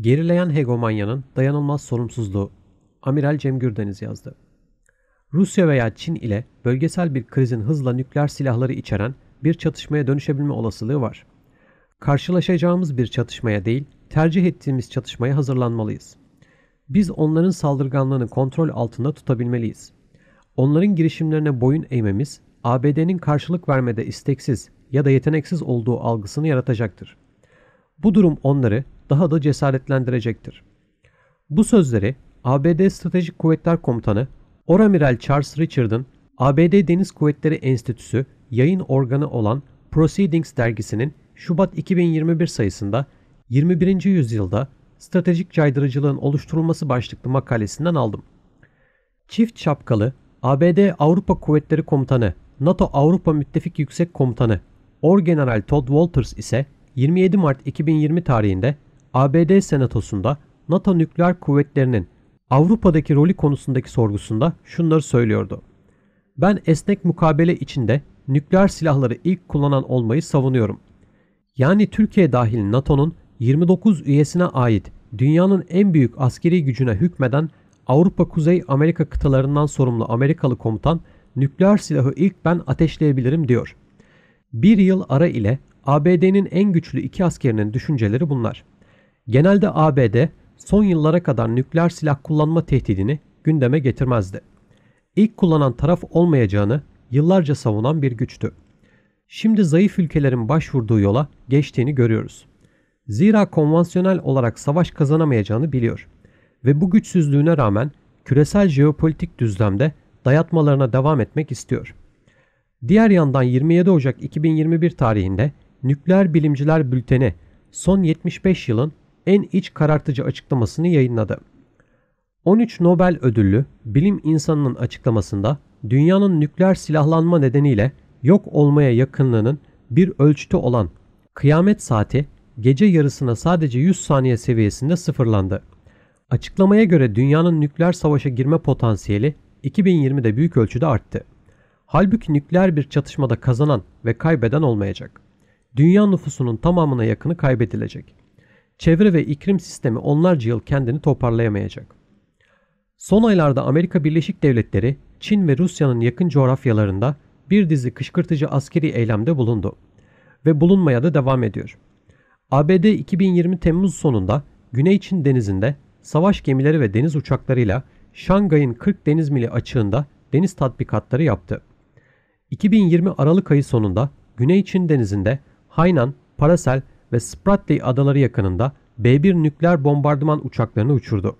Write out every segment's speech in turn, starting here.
Gerileyen hegemonyanın dayanılmaz sorumsuzluğu Amiral Cem Gürdeniz yazdı. Rusya veya Çin ile bölgesel bir krizin hızla nükleer silahları içeren bir çatışmaya dönüşebilme olasılığı var. Karşılaşacağımız bir çatışmaya değil, tercih ettiğimiz çatışmaya hazırlanmalıyız. Biz onların saldırganlığını kontrol altında tutabilmeliyiz. Onların girişimlerine boyun eğmemiz, ABD'nin karşılık vermede isteksiz ya da yeteneksiz olduğu algısını yaratacaktır. Bu durum onları daha da cesaretlendirecektir. Bu sözleri ABD Stratejik Kuvvetler Komutanı Oramiral Charles Richard'ın ABD Deniz Kuvvetleri Enstitüsü yayın organı olan Proceedings dergisinin Şubat 2021 sayısında 21. yüzyılda stratejik caydırıcılığın oluşturulması başlıklı makalesinden aldım. Çift şapkalı ABD Avrupa Kuvvetleri Komutanı, NATO Avrupa Müttefik Yüksek Komutanı Orgeneral Todd Walters ise 27 Mart 2020 tarihinde ABD Senatosu'nda NATO nükleer kuvvetlerinin Avrupa'daki rolü konusundaki sorgusunda şunları söylüyordu. Ben esnek mukabele içinde nükleer silahları ilk kullanan olmayı savunuyorum. Yani Türkiye dahil NATO'nun 29 üyesine ait dünyanın en büyük askeri gücüne hükmeden Avrupa Kuzey Amerika kıtalarından sorumlu Amerikalı komutan nükleer silahı ilk ben ateşleyebilirim diyor. Bir yıl ara ile ABD'nin en güçlü iki askerinin düşünceleri bunlar.'' Genelde ABD son yıllara kadar nükleer silah kullanma tehdidini gündeme getirmezdi. İlk kullanan taraf olmayacağını yıllarca savunan bir güçtü. Şimdi zayıf ülkelerin başvurduğu yola geçtiğini görüyoruz. Zira konvansiyonel olarak savaş kazanamayacağını biliyor ve bu güçsüzlüğüne rağmen küresel jeopolitik düzlemde dayatmalarına devam etmek istiyor. Diğer yandan 27 Ocak 2021 tarihinde Nükleer Bilimciler Bülteni son 75 yılın en iç karartıcı açıklamasını yayınladı. 13 Nobel ödüllü bilim insanının açıklamasında dünyanın nükleer silahlanma nedeniyle yok olmaya yakınlığının bir ölçütü olan kıyamet saati gece yarısına sadece 100 saniye seviyesinde sıfırlandı. Açıklamaya göre dünyanın nükleer savaşa girme potansiyeli 2020'de büyük ölçüde arttı. Halbuki nükleer bir çatışmada kazanan ve kaybeden olmayacak. Dünya nüfusunun tamamına yakını kaybedilecek çevre ve iklim sistemi onlarca yıl kendini toparlayamayacak. Son aylarda Amerika Birleşik Devletleri, Çin ve Rusya'nın yakın coğrafyalarında bir dizi kışkırtıcı askeri eylemde bulundu ve bulunmaya da devam ediyor. ABD 2020 Temmuz sonunda Güney Çin Denizi'nde savaş gemileri ve deniz uçaklarıyla Şangay'ın 40 deniz mili açığında deniz tatbikatları yaptı. 2020 Aralık ayı sonunda Güney Çin Denizi'nde Hainan, parasel ve Spratly adaları yakınında B-1 nükleer bombardıman uçaklarını uçurdu.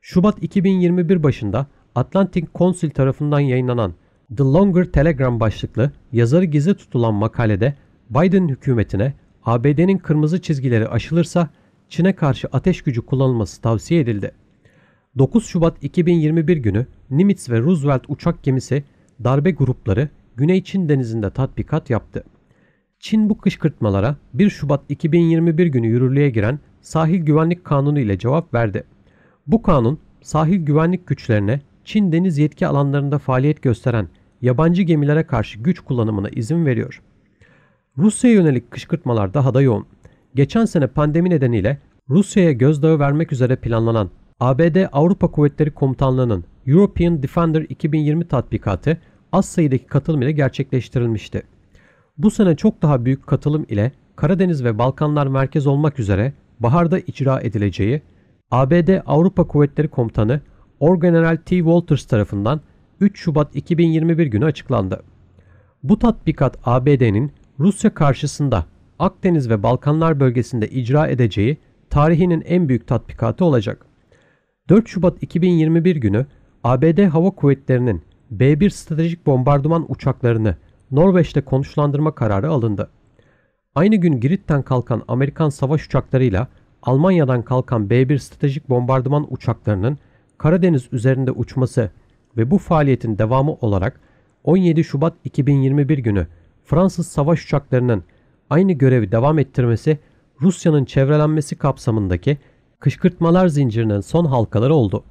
Şubat 2021 başında Atlantic Council tarafından yayınlanan The Longer Telegram başlıklı yazarı gizli tutulan makalede Biden hükümetine ABD'nin kırmızı çizgileri aşılırsa Çin'e karşı ateş gücü kullanılması tavsiye edildi. 9 Şubat 2021 günü Nimitz ve Roosevelt uçak gemisi darbe grupları Güney Çin denizinde tatbikat yaptı. Çin bu kışkırtmalara 1 Şubat 2021 günü yürürlüğe giren Sahil Güvenlik Kanunu ile cevap verdi. Bu kanun sahil güvenlik güçlerine Çin deniz yetki alanlarında faaliyet gösteren yabancı gemilere karşı güç kullanımına izin veriyor. Rusya'ya yönelik kışkırtmalar daha da yoğun. Geçen sene pandemi nedeniyle Rusya'ya gözdağı vermek üzere planlanan ABD Avrupa Kuvvetleri Komutanlığı'nın European Defender 2020 tatbikatı az sayıdaki katılım ile gerçekleştirilmişti. Bu sene çok daha büyük katılım ile Karadeniz ve Balkanlar merkez olmak üzere baharda icra edileceği ABD Avrupa Kuvvetleri Komutanı Orgeneral T. Walters tarafından 3 Şubat 2021 günü açıklandı. Bu tatbikat ABD'nin Rusya karşısında Akdeniz ve Balkanlar bölgesinde icra edeceği tarihinin en büyük tatbikatı olacak. 4 Şubat 2021 günü ABD Hava Kuvvetleri'nin B-1 stratejik bombardıman uçaklarını Norveç'te konuşlandırma kararı alındı. Aynı gün Girit'ten kalkan Amerikan savaş uçaklarıyla Almanya'dan kalkan B-1 stratejik bombardıman uçaklarının Karadeniz üzerinde uçması ve bu faaliyetin devamı olarak 17 Şubat 2021 günü Fransız savaş uçaklarının aynı görevi devam ettirmesi Rusya'nın çevrelenmesi kapsamındaki kışkırtmalar zincirinin son halkaları oldu.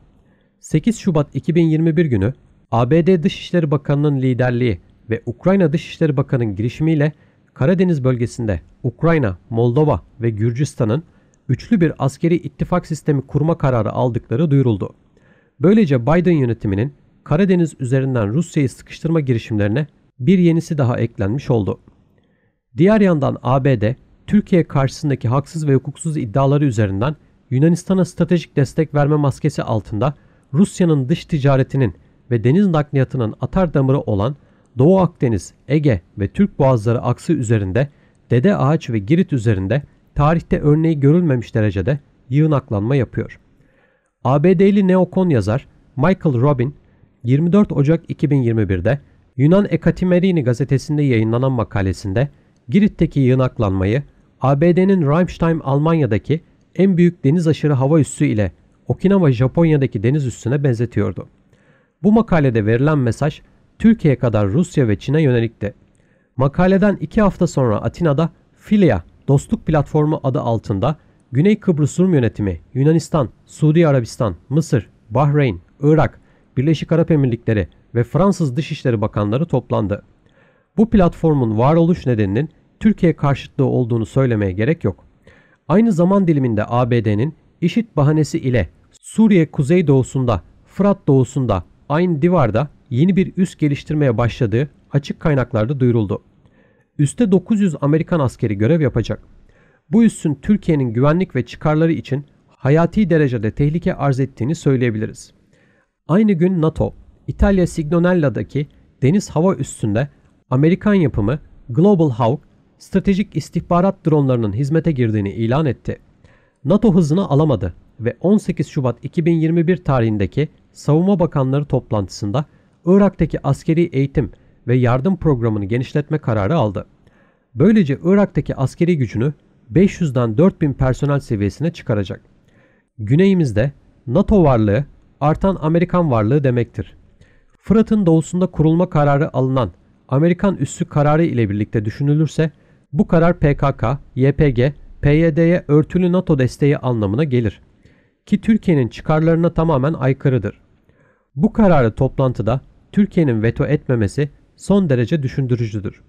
8 Şubat 2021 günü ABD Dışişleri Bakanı'nın liderliği ve Ukrayna Dışişleri Bakanı'nın girişimiyle Karadeniz bölgesinde Ukrayna, Moldova ve Gürcistan'ın üçlü bir askeri ittifak sistemi kurma kararı aldıkları duyuruldu. Böylece Biden yönetiminin Karadeniz üzerinden Rusya'yı sıkıştırma girişimlerine bir yenisi daha eklenmiş oldu. Diğer yandan ABD, Türkiye karşısındaki haksız ve hukuksuz iddiaları üzerinden Yunanistan'a stratejik destek verme maskesi altında Rusya'nın dış ticaretinin ve deniz nakliyatının atar damarı olan Doğu Akdeniz, Ege ve Türk Boğazları aksı üzerinde, Dede Ağaç ve Girit üzerinde tarihte örneği görülmemiş derecede yığınaklanma yapıyor. ABD'li neokon yazar Michael Robin 24 Ocak 2021'de Yunan Ekatimerini gazetesinde yayınlanan makalesinde Girit'teki yığınaklanmayı ABD'nin Ramstein Almanya'daki en büyük deniz aşırı hava üssü ile Okinawa Japonya'daki deniz üssüne benzetiyordu. Bu makalede verilen mesaj Türkiye kadar Rusya ve Çin'e yönelikti. Makaleden iki hafta sonra Atina'da Filia Dostluk Platformu adı altında Güney Kıbrıs Rum Yönetimi, Yunanistan, Suudi Arabistan, Mısır, Bahreyn, Irak, Birleşik Arap Emirlikleri ve Fransız Dışişleri Bakanları toplandı. Bu platformun varoluş nedeninin Türkiye karşıtlığı olduğunu söylemeye gerek yok. Aynı zaman diliminde ABD'nin işit bahanesi ile Suriye kuzeydoğusunda, Fırat doğusunda, aynı Divar'da yeni bir üs geliştirmeye başladığı açık kaynaklarda duyuruldu. Üste 900 Amerikan askeri görev yapacak. Bu üssün Türkiye'nin güvenlik ve çıkarları için hayati derecede tehlike arz ettiğini söyleyebiliriz. Aynı gün NATO, İtalya Signonella'daki deniz hava üssünde Amerikan yapımı Global Hawk stratejik istihbarat dronlarının hizmete girdiğini ilan etti. NATO hızını alamadı ve 18 Şubat 2021 tarihindeki Savunma Bakanları toplantısında Irak'taki askeri eğitim ve yardım programını genişletme kararı aldı. Böylece Irak'taki askeri gücünü 500'den 4000 personel seviyesine çıkaracak. Güneyimizde NATO varlığı artan Amerikan varlığı demektir. Fırat'ın doğusunda kurulma kararı alınan Amerikan üssü kararı ile birlikte düşünülürse bu karar PKK, YPG, PYD'ye örtülü NATO desteği anlamına gelir. Ki Türkiye'nin çıkarlarına tamamen aykırıdır. Bu kararı toplantıda Türkiye'nin veto etmemesi son derece düşündürücüdür.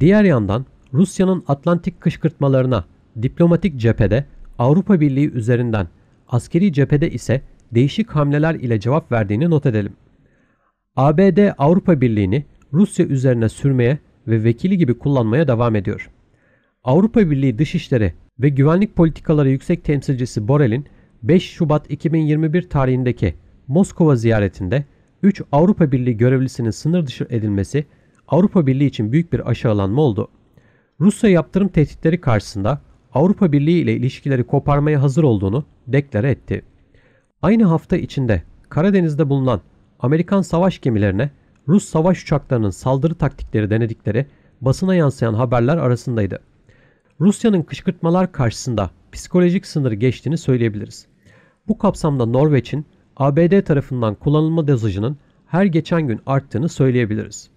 Diğer yandan Rusya'nın Atlantik kışkırtmalarına diplomatik cephede Avrupa Birliği üzerinden, askeri cephede ise değişik hamleler ile cevap verdiğini not edelim. ABD Avrupa Birliği'ni Rusya üzerine sürmeye ve vekili gibi kullanmaya devam ediyor. Avrupa Birliği Dışişleri ve Güvenlik Politikaları Yüksek Temsilcisi Borel'in 5 Şubat 2021 tarihindeki Moskova ziyaretinde 3. Avrupa Birliği görevlisinin sınır dışı edilmesi Avrupa Birliği için büyük bir aşağılanma oldu. Rusya yaptırım tehditleri karşısında Avrupa Birliği ile ilişkileri koparmaya hazır olduğunu deklare etti. Aynı hafta içinde Karadeniz'de bulunan Amerikan savaş gemilerine Rus savaş uçaklarının saldırı taktikleri denedikleri basına yansıyan haberler arasındaydı. Rusya'nın kışkırtmalar karşısında psikolojik sınırı geçtiğini söyleyebiliriz. Bu kapsamda Norveç'in ABD tarafından kullanılma dozajının her geçen gün arttığını söyleyebiliriz.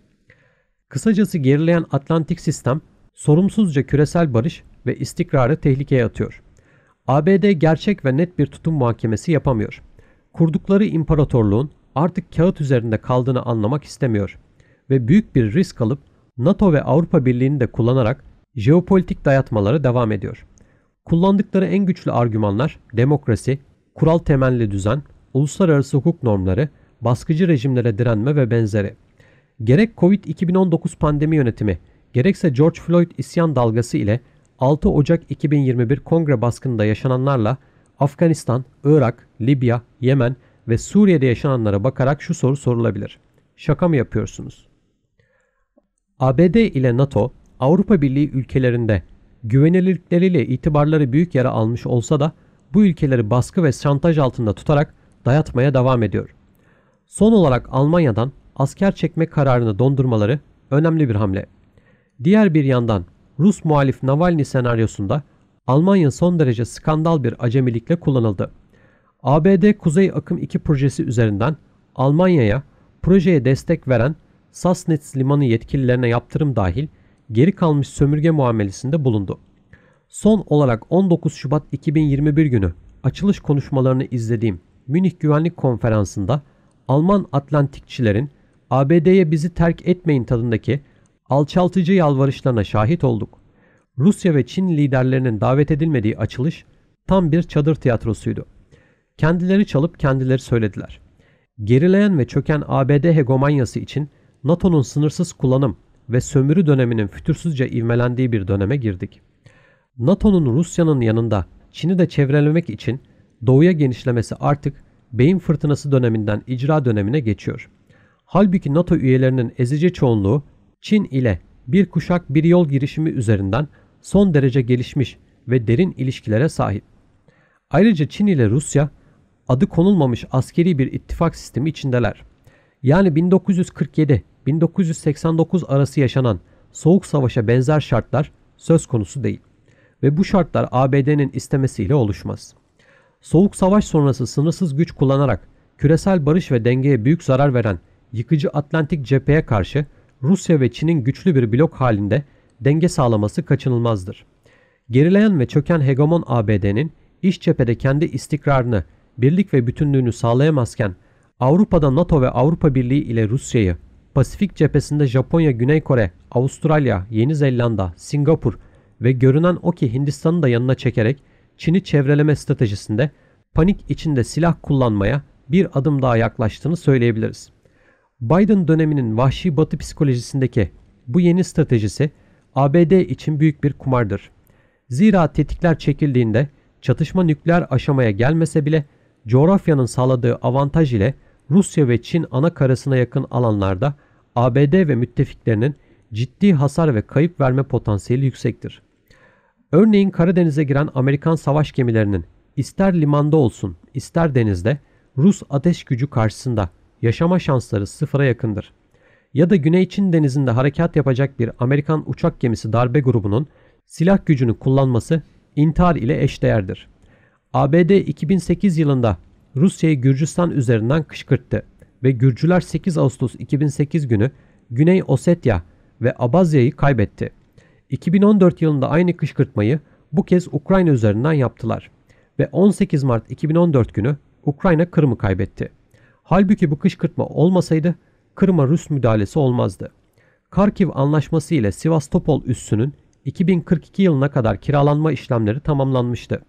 Kısacası gerileyen Atlantik sistem sorumsuzca küresel barış ve istikrarı tehlikeye atıyor. ABD gerçek ve net bir tutum muhakemesi yapamıyor. Kurdukları imparatorluğun artık kağıt üzerinde kaldığını anlamak istemiyor ve büyük bir risk alıp NATO ve Avrupa Birliği'ni de kullanarak jeopolitik dayatmaları devam ediyor. Kullandıkları en güçlü argümanlar demokrasi, kural temelli düzen uluslararası hukuk normları, baskıcı rejimlere direnme ve benzeri. Gerek Covid-2019 pandemi yönetimi, gerekse George Floyd isyan dalgası ile 6 Ocak 2021 Kongre baskınında yaşananlarla Afganistan, Irak, Libya, Yemen ve Suriye'de yaşananlara bakarak şu soru sorulabilir. Şaka mı yapıyorsunuz? ABD ile NATO, Avrupa Birliği ülkelerinde güvenilirlikleriyle itibarları büyük yara almış olsa da bu ülkeleri baskı ve şantaj altında tutarak dayatmaya devam ediyor. Son olarak Almanya'dan asker çekme kararını dondurmaları önemli bir hamle. Diğer bir yandan Rus muhalif Navalny senaryosunda Almanya son derece skandal bir acemilikle kullanıldı. ABD Kuzey Akım 2 projesi üzerinden Almanya'ya projeye destek veren Sassnitz limanı yetkililerine yaptırım dahil geri kalmış sömürge muamelesinde bulundu. Son olarak 19 Şubat 2021 günü açılış konuşmalarını izlediğim Münih Güvenlik Konferansı'nda Alman Atlantikçilerin ABD'ye bizi terk etmeyin tadındaki alçaltıcı yalvarışlarına şahit olduk. Rusya ve Çin liderlerinin davet edilmediği açılış tam bir çadır tiyatrosuydu. Kendileri çalıp kendileri söylediler. Gerileyen ve çöken ABD hegemonyası için NATO'nun sınırsız kullanım ve sömürü döneminin fütursuzca ivmelendiği bir döneme girdik. NATO'nun Rusya'nın yanında Çin'i de çevrelemek için doğuya genişlemesi artık beyin fırtınası döneminden icra dönemine geçiyor. Halbuki NATO üyelerinin ezici çoğunluğu Çin ile bir kuşak bir yol girişimi üzerinden son derece gelişmiş ve derin ilişkilere sahip. Ayrıca Çin ile Rusya adı konulmamış askeri bir ittifak sistemi içindeler. Yani 1947-1989 arası yaşanan Soğuk Savaş'a benzer şartlar söz konusu değil ve bu şartlar ABD'nin istemesiyle oluşmaz. Soğuk savaş sonrası sınırsız güç kullanarak küresel barış ve dengeye büyük zarar veren yıkıcı Atlantik cepheye karşı Rusya ve Çin'in güçlü bir blok halinde denge sağlaması kaçınılmazdır. Gerileyen ve çöken hegemon ABD'nin iş cephede kendi istikrarını, birlik ve bütünlüğünü sağlayamazken Avrupa'da NATO ve Avrupa Birliği ile Rusya'yı, Pasifik cephesinde Japonya, Güney Kore, Avustralya, Yeni Zelanda, Singapur ve görünen o ki Hindistan'ı da yanına çekerek Çin'i çevreleme stratejisinde panik içinde silah kullanmaya bir adım daha yaklaştığını söyleyebiliriz. Biden döneminin vahşi batı psikolojisindeki bu yeni stratejisi ABD için büyük bir kumardır. Zira tetikler çekildiğinde çatışma nükleer aşamaya gelmese bile coğrafyanın sağladığı avantaj ile Rusya ve Çin ana karasına yakın alanlarda ABD ve müttefiklerinin ciddi hasar ve kayıp verme potansiyeli yüksektir. Örneğin Karadeniz'e giren Amerikan savaş gemilerinin ister limanda olsun ister denizde Rus ateş gücü karşısında yaşama şansları sıfıra yakındır. Ya da Güney Çin denizinde harekat yapacak bir Amerikan uçak gemisi darbe grubunun silah gücünü kullanması intihar ile eşdeğerdir. ABD 2008 yılında Rusya'yı Gürcistan üzerinden kışkırttı ve Gürcüler 8 Ağustos 2008 günü Güney Osetya ve Abazya'yı kaybetti. 2014 yılında aynı kışkırtmayı bu kez Ukrayna üzerinden yaptılar ve 18 Mart 2014 günü Ukrayna Kırım'ı kaybetti. Halbuki bu kışkırtma olmasaydı Kırım'a Rus müdahalesi olmazdı. Karkiv Anlaşması ile Sivastopol üssünün 2042 yılına kadar kiralanma işlemleri tamamlanmıştı.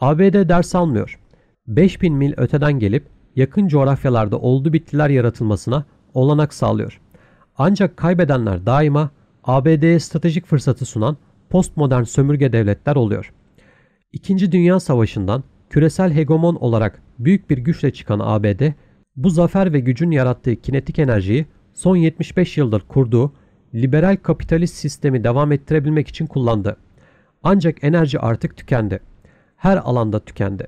ABD ders almıyor. 5000 mil öteden gelip yakın coğrafyalarda oldu bittiler yaratılmasına olanak sağlıyor. Ancak kaybedenler daima ABD'ye stratejik fırsatı sunan postmodern sömürge devletler oluyor. İkinci Dünya Savaşı'ndan küresel hegemon olarak büyük bir güçle çıkan ABD, bu zafer ve gücün yarattığı kinetik enerjiyi son 75 yıldır kurduğu liberal kapitalist sistemi devam ettirebilmek için kullandı. Ancak enerji artık tükendi. Her alanda tükendi.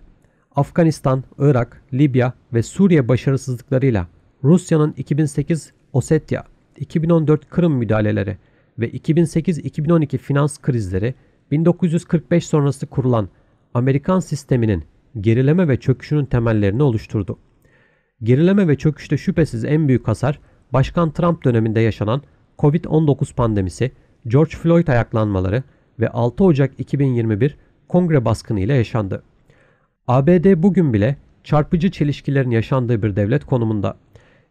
Afganistan, Irak, Libya ve Suriye başarısızlıklarıyla Rusya'nın 2008 Osetya, 2014 Kırım müdahaleleri ve 2008-2012 finans krizleri 1945 sonrası kurulan Amerikan sisteminin gerileme ve çöküşünün temellerini oluşturdu. Gerileme ve çöküşte şüphesiz en büyük hasar Başkan Trump döneminde yaşanan Covid-19 pandemisi, George Floyd ayaklanmaları ve 6 Ocak 2021 Kongre baskını ile yaşandı. ABD bugün bile çarpıcı çelişkilerin yaşandığı bir devlet konumunda.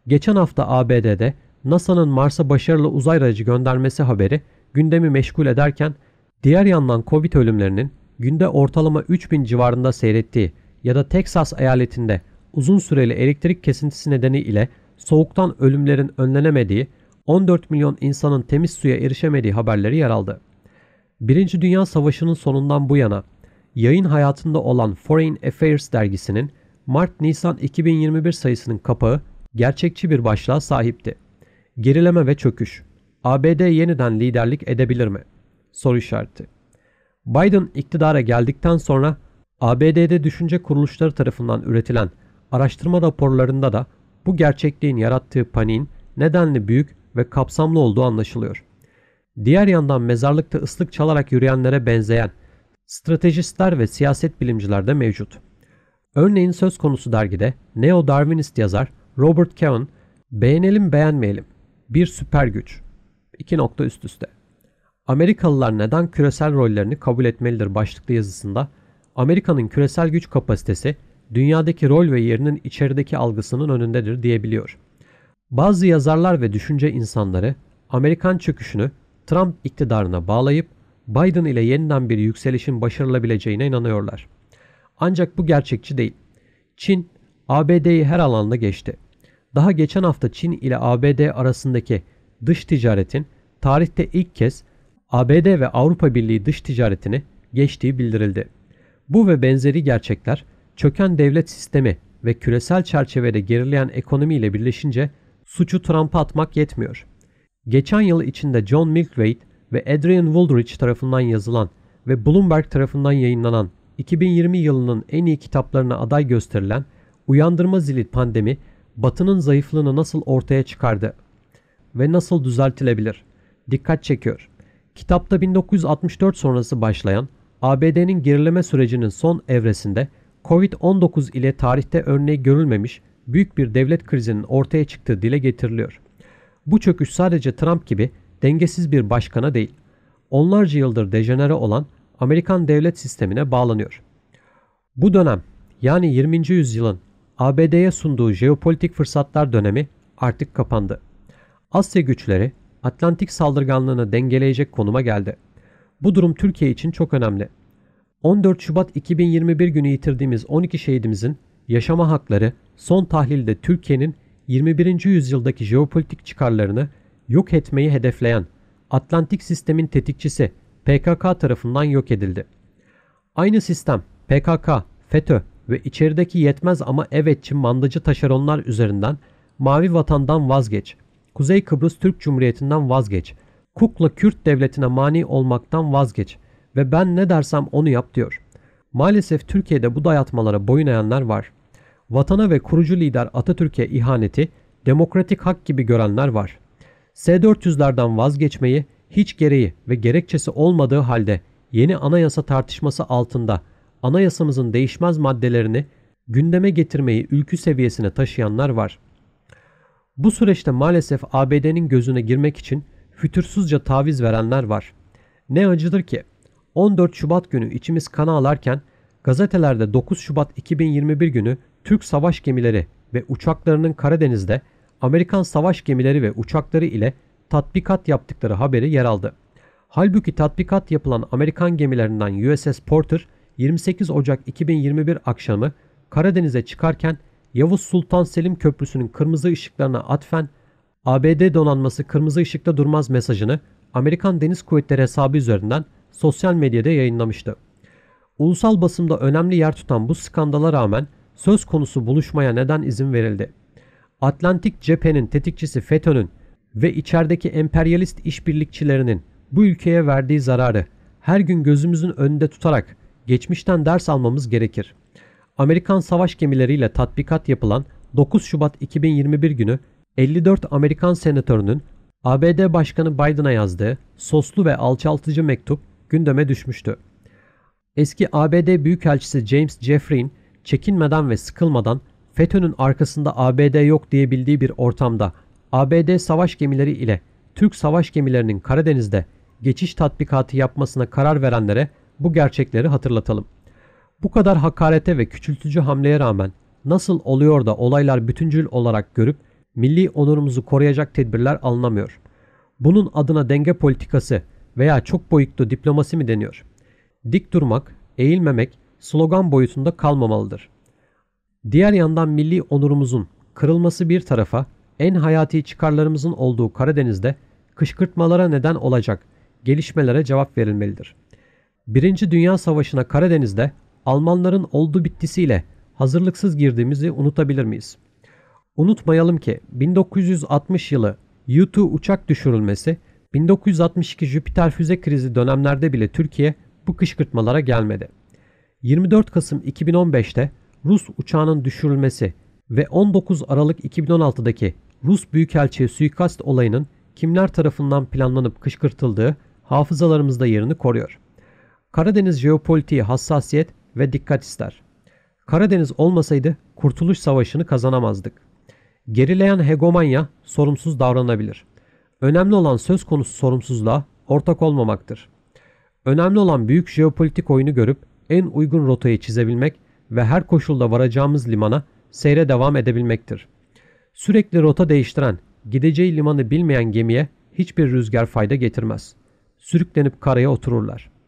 Geçen hafta ABD'de NASA'nın Mars'a başarılı uzay aracı göndermesi haberi gündemi meşgul ederken diğer yandan Covid ölümlerinin günde ortalama 3000 civarında seyrettiği ya da Texas eyaletinde uzun süreli elektrik kesintisi nedeniyle soğuktan ölümlerin önlenemediği 14 milyon insanın temiz suya erişemediği haberleri yer aldı. Birinci Dünya Savaşı'nın sonundan bu yana yayın hayatında olan Foreign Affairs dergisinin Mart-Nisan 2021 sayısının kapağı gerçekçi bir başlığa sahipti. Gerileme ve çöküş. ABD yeniden liderlik edebilir mi? Soru işareti. Biden iktidara geldikten sonra ABD'de düşünce kuruluşları tarafından üretilen araştırma raporlarında da bu gerçekliğin yarattığı paniğin nedenli büyük ve kapsamlı olduğu anlaşılıyor. Diğer yandan mezarlıkta ıslık çalarak yürüyenlere benzeyen stratejistler ve siyaset bilimciler de mevcut. Örneğin söz konusu dergide neo-Darwinist yazar Robert Cowen, beğenelim beğenmeyelim, bir süper güç. İki nokta üst üste. Amerikalılar neden küresel rollerini kabul etmelidir başlıklı yazısında Amerika'nın küresel güç kapasitesi dünyadaki rol ve yerinin içerideki algısının önündedir diyebiliyor. Bazı yazarlar ve düşünce insanları Amerikan çöküşünü Trump iktidarına bağlayıp Biden ile yeniden bir yükselişin başarılabileceğine inanıyorlar. Ancak bu gerçekçi değil. Çin, ABD'yi her alanda geçti. Daha geçen hafta Çin ile ABD arasındaki dış ticaretin tarihte ilk kez ABD ve Avrupa Birliği dış ticaretini geçtiği bildirildi. Bu ve benzeri gerçekler çöken devlet sistemi ve küresel çerçevede gerileyen ekonomiyle birleşince suçu Trump'a atmak yetmiyor. Geçen yıl içinde John Milkwaite ve Adrian Woolrich tarafından yazılan ve Bloomberg tarafından yayınlanan 2020 yılının en iyi kitaplarına aday gösterilen Uyandırma Zili Pandemi Batı'nın zayıflığını nasıl ortaya çıkardı ve nasıl düzeltilebilir? Dikkat çekiyor. Kitapta 1964 sonrası başlayan ABD'nin gerileme sürecinin son evresinde Covid-19 ile tarihte örneği görülmemiş büyük bir devlet krizinin ortaya çıktığı dile getiriliyor. Bu çöküş sadece Trump gibi dengesiz bir başkana değil, onlarca yıldır dejenere olan Amerikan devlet sistemine bağlanıyor. Bu dönem yani 20. yüzyılın ABD'ye sunduğu jeopolitik fırsatlar dönemi artık kapandı. Asya güçleri Atlantik saldırganlığını dengeleyecek konuma geldi. Bu durum Türkiye için çok önemli. 14 Şubat 2021 günü yitirdiğimiz 12 şehidimizin yaşama hakları son tahlilde Türkiye'nin 21. yüzyıldaki jeopolitik çıkarlarını yok etmeyi hedefleyen Atlantik sistemin tetikçisi PKK tarafından yok edildi. Aynı sistem PKK, FETÖ ve içerideki yetmez ama evetçi mandacı taşeronlar üzerinden Mavi Vatan'dan vazgeç, Kuzey Kıbrıs Türk Cumhuriyeti'nden vazgeç, Kukla Kürt Devleti'ne mani olmaktan vazgeç ve ben ne dersem onu yap diyor. Maalesef Türkiye'de bu dayatmalara boyun eğenler var. Vatana ve kurucu lider Atatürk'e ihaneti demokratik hak gibi görenler var. S-400'lerden vazgeçmeyi hiç gereği ve gerekçesi olmadığı halde yeni anayasa tartışması altında anayasamızın değişmez maddelerini gündeme getirmeyi ülkü seviyesine taşıyanlar var. Bu süreçte maalesef ABD'nin gözüne girmek için fütursuzca taviz verenler var. Ne acıdır ki 14 Şubat günü içimiz kana alarken gazetelerde 9 Şubat 2021 günü Türk savaş gemileri ve uçaklarının Karadeniz'de Amerikan savaş gemileri ve uçakları ile tatbikat yaptıkları haberi yer aldı. Halbuki tatbikat yapılan Amerikan gemilerinden USS Porter 28 Ocak 2021 akşamı Karadeniz'e çıkarken Yavuz Sultan Selim Köprüsü'nün kırmızı ışıklarına atfen ABD donanması kırmızı ışıkta durmaz mesajını Amerikan Deniz Kuvvetleri hesabı üzerinden sosyal medyada yayınlamıştı. Ulusal basında önemli yer tutan bu skandala rağmen söz konusu buluşmaya neden izin verildi. Atlantik cephenin tetikçisi FETÖ'nün ve içerideki emperyalist işbirlikçilerinin bu ülkeye verdiği zararı her gün gözümüzün önünde tutarak geçmişten ders almamız gerekir. Amerikan savaş gemileriyle tatbikat yapılan 9 Şubat 2021 günü 54 Amerikan senatörünün ABD Başkanı Biden'a yazdığı soslu ve alçaltıcı mektup gündeme düşmüştü. Eski ABD Büyükelçisi James Jeffrey'in çekinmeden ve sıkılmadan FETÖ'nün arkasında ABD yok diyebildiği bir ortamda ABD savaş gemileri ile Türk savaş gemilerinin Karadeniz'de geçiş tatbikatı yapmasına karar verenlere bu gerçekleri hatırlatalım. Bu kadar hakarete ve küçültücü hamleye rağmen nasıl oluyor da olaylar bütüncül olarak görüp milli onurumuzu koruyacak tedbirler alınamıyor? Bunun adına denge politikası veya çok boyutlu diplomasi mi deniyor? Dik durmak, eğilmemek slogan boyutunda kalmamalıdır. Diğer yandan milli onurumuzun kırılması bir tarafa en hayati çıkarlarımızın olduğu Karadeniz'de kışkırtmalara neden olacak gelişmelere cevap verilmelidir. Birinci Dünya Savaşı'na Karadeniz'de Almanların oldu bittisiyle hazırlıksız girdiğimizi unutabilir miyiz? Unutmayalım ki 1960 yılı U-2 uçak düşürülmesi, 1962 Jüpiter füze krizi dönemlerde bile Türkiye bu kışkırtmalara gelmedi. 24 Kasım 2015'te Rus uçağının düşürülmesi ve 19 Aralık 2016'daki Rus Büyükelçiye suikast olayının kimler tarafından planlanıp kışkırtıldığı hafızalarımızda yerini koruyor. Karadeniz jeopolitiği hassasiyet ve dikkat ister. Karadeniz olmasaydı Kurtuluş Savaşı'nı kazanamazdık. Gerileyen hegomanya sorumsuz davranabilir. Önemli olan söz konusu sorumsuzluğa ortak olmamaktır. Önemli olan büyük jeopolitik oyunu görüp en uygun rotayı çizebilmek ve her koşulda varacağımız limana seyre devam edebilmektir. Sürekli rota değiştiren, gideceği limanı bilmeyen gemiye hiçbir rüzgar fayda getirmez. Sürüklenip karaya otururlar.''